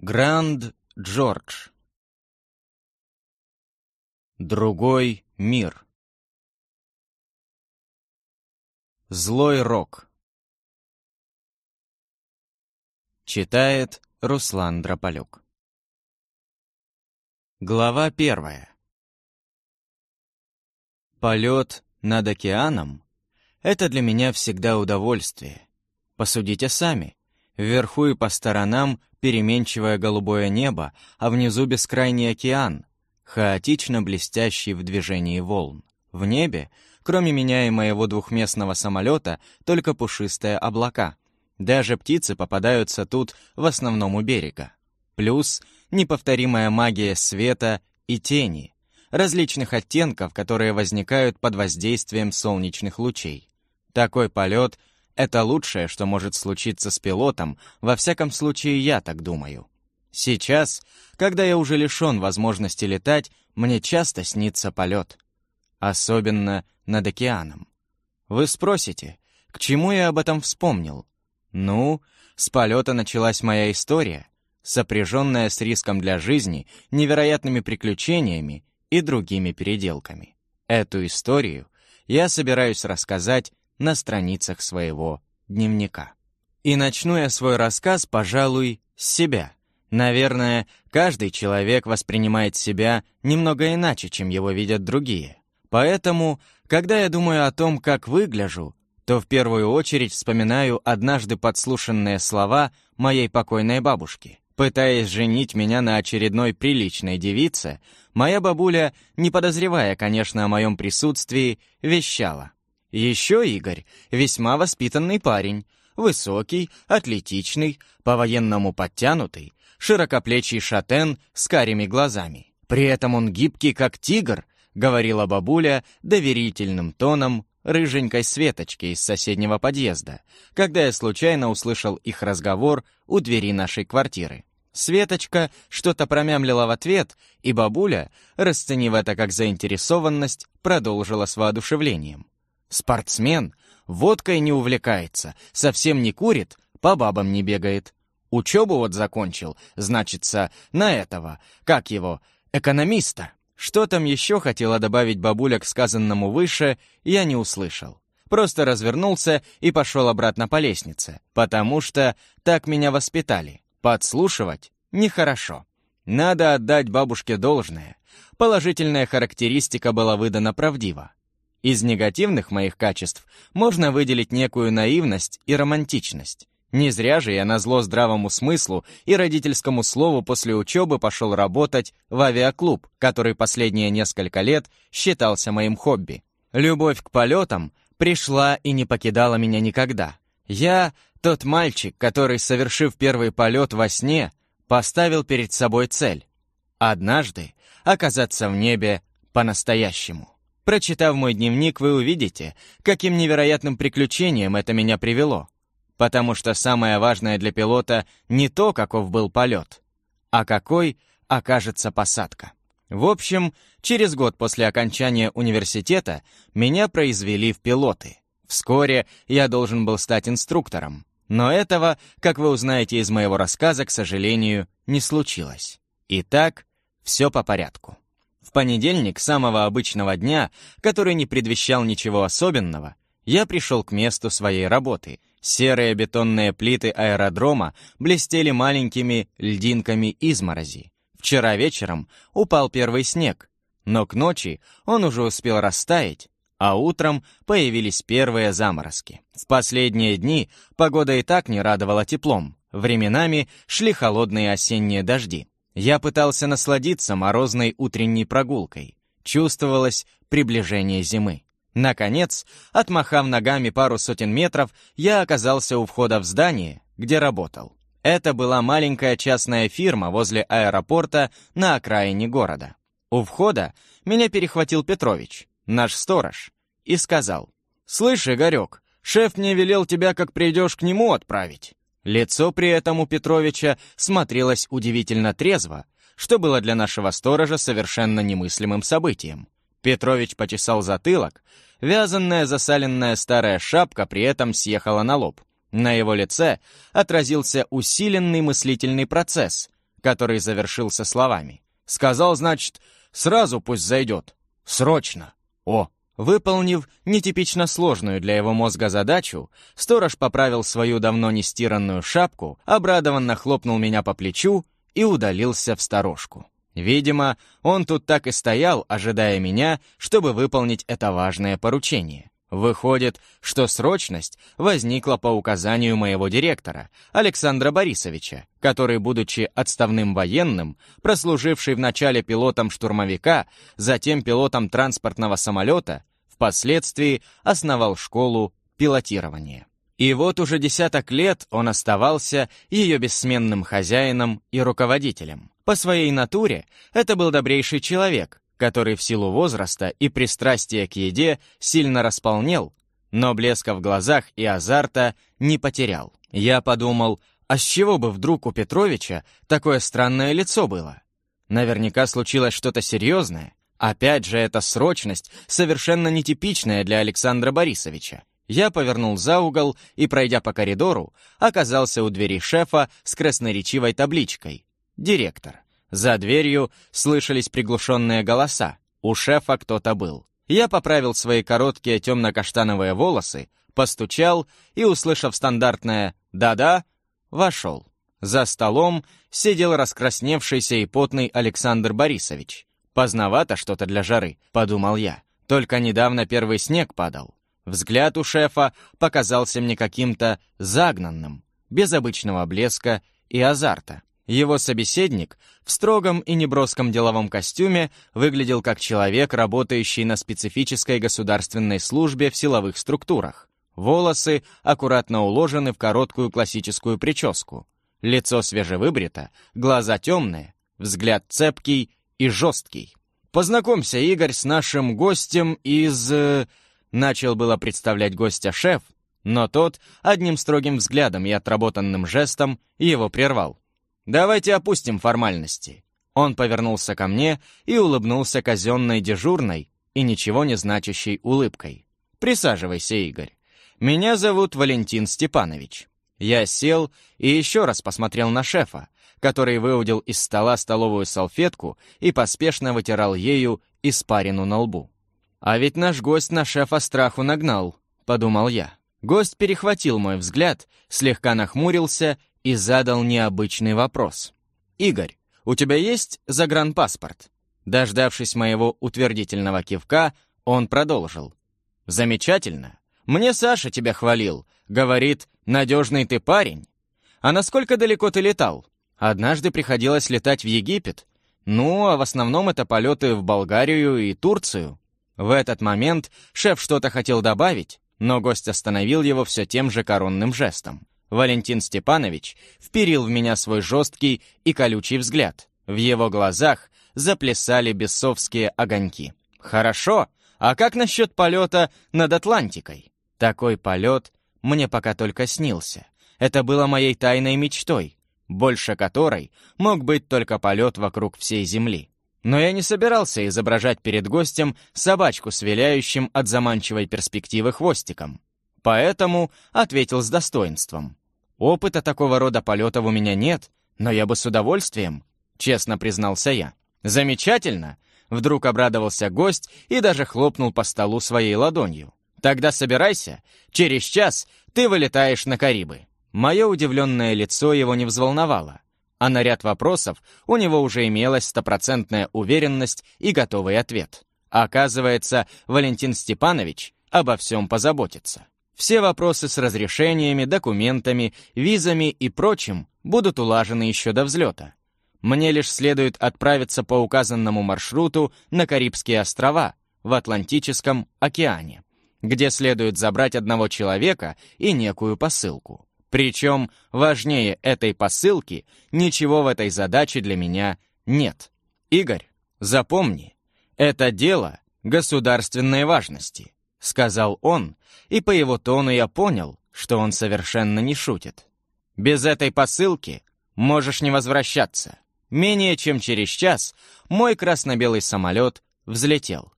Гранд-Джордж. Другой мир. Злой рок. Читает Руслан Дрополюк. Глава первая. Полет над океаном — это для меня всегда удовольствие. Посудите сами. Вверху и по сторонам переменчивое голубое небо, а внизу бескрайний океан, хаотично блестящий в движении волн. В небе, кроме меня и моего двухместного самолета, только пушистые облака. Даже птицы попадаются тут в основном у берега. Плюс неповторимая магия света и тени, различных оттенков, которые возникают под воздействием солнечных лучей. Такой полет это лучшее, что может случиться с пилотом, во всяком случае я так думаю. Сейчас, когда я уже лишен возможности летать, мне часто снится полет. Особенно над океаном. Вы спросите, к чему я об этом вспомнил? Ну, с полета началась моя история, сопряженная с риском для жизни, невероятными приключениями и другими переделками. Эту историю я собираюсь рассказать на страницах своего дневника. И начну я свой рассказ, пожалуй, с себя. Наверное, каждый человек воспринимает себя немного иначе, чем его видят другие. Поэтому, когда я думаю о том, как выгляжу, то в первую очередь вспоминаю однажды подслушанные слова моей покойной бабушки. Пытаясь женить меня на очередной приличной девице, моя бабуля, не подозревая, конечно, о моем присутствии, вещала. Еще Игорь — весьма воспитанный парень. Высокий, атлетичный, по-военному подтянутый, широкоплечий шатен с карими глазами. При этом он гибкий, как тигр, говорила бабуля доверительным тоном рыженькой Светочки из соседнего подъезда, когда я случайно услышал их разговор у двери нашей квартиры. Светочка что-то промямлила в ответ, и бабуля, расценив это как заинтересованность, продолжила с воодушевлением. Спортсмен водкой не увлекается, совсем не курит, по бабам не бегает. Учебу вот закончил, значится, на этого, как его, экономиста. Что там еще хотела добавить бабуля к сказанному выше, я не услышал. Просто развернулся и пошел обратно по лестнице, потому что так меня воспитали. Подслушивать нехорошо. Надо отдать бабушке должное. Положительная характеристика была выдана правдиво. Из негативных моих качеств можно выделить некую наивность и романтичность. Не зря же я на зло здравому смыслу и родительскому слову после учебы пошел работать в авиаклуб, который последние несколько лет считался моим хобби. Любовь к полетам пришла и не покидала меня никогда. Я тот мальчик, который, совершив первый полет во сне, поставил перед собой цель — однажды оказаться в небе по-настоящему. Прочитав мой дневник, вы увидите, каким невероятным приключением это меня привело. Потому что самое важное для пилота не то, каков был полет, а какой окажется посадка. В общем, через год после окончания университета меня произвели в пилоты. Вскоре я должен был стать инструктором. Но этого, как вы узнаете из моего рассказа, к сожалению, не случилось. Итак, все по порядку. В понедельник, самого обычного дня, который не предвещал ничего особенного, я пришел к месту своей работы. Серые бетонные плиты аэродрома блестели маленькими льдинками изморози. Вчера вечером упал первый снег, но к ночи он уже успел растаять, а утром появились первые заморозки. В последние дни погода и так не радовала теплом. Временами шли холодные осенние дожди. Я пытался насладиться морозной утренней прогулкой. Чувствовалось приближение зимы. Наконец, отмахав ногами пару сотен метров, я оказался у входа в здание, где работал. Это была маленькая частная фирма возле аэропорта на окраине города. У входа меня перехватил Петрович, наш сторож, и сказал, «Слышь, Игорек, шеф мне велел тебя, как придешь к нему, отправить. Лицо при этом у Петровича смотрелось удивительно трезво, что было для нашего сторожа совершенно немыслимым событием. Петрович почесал затылок, вязанная засаленная старая шапка при этом съехала на лоб. На его лице отразился усиленный мыслительный процесс, который завершился словами. «Сказал, значит, сразу пусть зайдет. Срочно. О, Выполнив нетипично сложную для его мозга задачу, сторож поправил свою давно нестиранную шапку, обрадованно хлопнул меня по плечу и удалился в сторожку. Видимо, он тут так и стоял, ожидая меня, чтобы выполнить это важное поручение. Выходит, что срочность возникла по указанию моего директора, Александра Борисовича, который, будучи отставным военным, прослуживший вначале пилотом штурмовика, затем пилотом транспортного самолета, впоследствии основал школу пилотирования. И вот уже десяток лет он оставался ее бессменным хозяином и руководителем. По своей натуре это был добрейший человек, который в силу возраста и пристрастия к еде сильно располнел, но блеска в глазах и азарта не потерял. Я подумал, а с чего бы вдруг у Петровича такое странное лицо было? Наверняка случилось что-то серьезное, Опять же, эта срочность совершенно нетипичная для Александра Борисовича. Я повернул за угол и, пройдя по коридору, оказался у двери шефа с красноречивой табличкой «Директор». За дверью слышались приглушенные голоса. У шефа кто-то был. Я поправил свои короткие темно-каштановые волосы, постучал и, услышав стандартное «да-да», вошел. За столом сидел раскрасневшийся и потный Александр Борисович. Поздновато что-то для жары, подумал я. Только недавно первый снег падал. Взгляд у шефа показался мне каким-то загнанным, без обычного блеска и азарта. Его собеседник в строгом и неброском деловом костюме выглядел как человек, работающий на специфической государственной службе в силовых структурах. Волосы аккуратно уложены в короткую классическую прическу. Лицо свежевыбрито, глаза темные, взгляд цепкий и жесткий. «Познакомься, Игорь, с нашим гостем из...» э, Начал было представлять гостя шеф, но тот одним строгим взглядом и отработанным жестом его прервал. «Давайте опустим формальности». Он повернулся ко мне и улыбнулся казенной дежурной и ничего не значащей улыбкой. «Присаживайся, Игорь. Меня зовут Валентин Степанович». Я сел и еще раз посмотрел на шефа, который выудил из стола столовую салфетку и поспешно вытирал ею испарину на лбу. «А ведь наш гость на шефа страху нагнал», — подумал я. Гость перехватил мой взгляд, слегка нахмурился и задал необычный вопрос. «Игорь, у тебя есть загранпаспорт?» Дождавшись моего утвердительного кивка, он продолжил. «Замечательно. Мне Саша тебя хвалил. Говорит, надежный ты парень. А насколько далеко ты летал?» Однажды приходилось летать в Египет. Ну, а в основном это полеты в Болгарию и Турцию. В этот момент шеф что-то хотел добавить, но гость остановил его все тем же коронным жестом. Валентин Степанович вперил в меня свой жесткий и колючий взгляд. В его глазах заплясали бесовские огоньки. «Хорошо, а как насчет полета над Атлантикой?» Такой полет мне пока только снился. Это было моей тайной мечтой больше которой мог быть только полет вокруг всей Земли. Но я не собирался изображать перед гостем собачку с виляющим от заманчивой перспективы хвостиком. Поэтому ответил с достоинством. «Опыта такого рода полетов у меня нет, но я бы с удовольствием», — честно признался я. «Замечательно!» — вдруг обрадовался гость и даже хлопнул по столу своей ладонью. «Тогда собирайся, через час ты вылетаешь на Карибы». Мое удивленное лицо его не взволновало, а на ряд вопросов у него уже имелась стопроцентная уверенность и готовый ответ. А оказывается, Валентин Степанович обо всем позаботится. Все вопросы с разрешениями, документами, визами и прочим будут улажены еще до взлета. Мне лишь следует отправиться по указанному маршруту на Карибские острова в Атлантическом океане, где следует забрать одного человека и некую посылку. Причем, важнее этой посылки, ничего в этой задаче для меня нет. Игорь, запомни, это дело государственной важности, сказал он, и по его тону я понял, что он совершенно не шутит. Без этой посылки можешь не возвращаться. Менее чем через час мой красно-белый самолет взлетел.